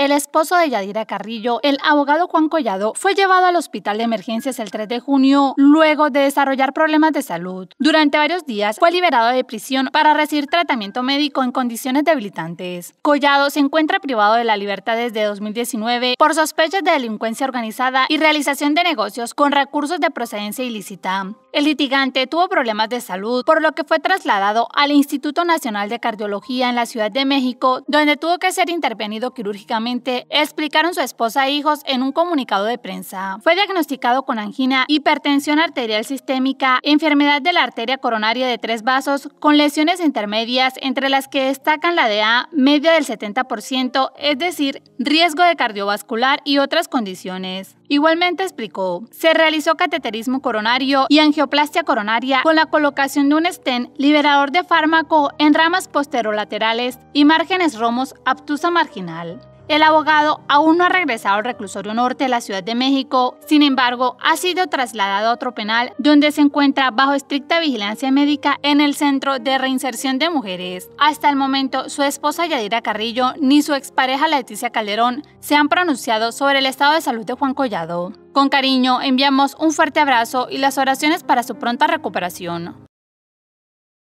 El esposo de Yadira Carrillo, el abogado Juan Collado, fue llevado al hospital de emergencias el 3 de junio luego de desarrollar problemas de salud. Durante varios días fue liberado de prisión para recibir tratamiento médico en condiciones debilitantes. Collado se encuentra privado de la libertad desde 2019 por sospechas de delincuencia organizada y realización de negocios con recursos de procedencia ilícita. El litigante tuvo problemas de salud, por lo que fue trasladado al Instituto Nacional de Cardiología en la Ciudad de México, donde tuvo que ser intervenido quirúrgicamente explicaron su esposa e hijos en un comunicado de prensa. Fue diagnosticado con angina, hipertensión arterial sistémica, enfermedad de la arteria coronaria de tres vasos, con lesiones intermedias, entre las que destacan la de A, media del 70%, es decir, riesgo de cardiovascular y otras condiciones. Igualmente explicó, se realizó cateterismo coronario y angioplastia coronaria con la colocación de un stent liberador de fármaco en ramas posterolaterales y márgenes romos abtusa marginal. El abogado aún no ha regresado al reclusorio norte de la Ciudad de México, sin embargo, ha sido trasladado a otro penal donde se encuentra bajo estricta vigilancia médica en el Centro de Reinserción de Mujeres. Hasta el momento, su esposa Yadira Carrillo ni su expareja Leticia Calderón se han pronunciado sobre el estado de salud de Juan Collado. Con cariño, enviamos un fuerte abrazo y las oraciones para su pronta recuperación.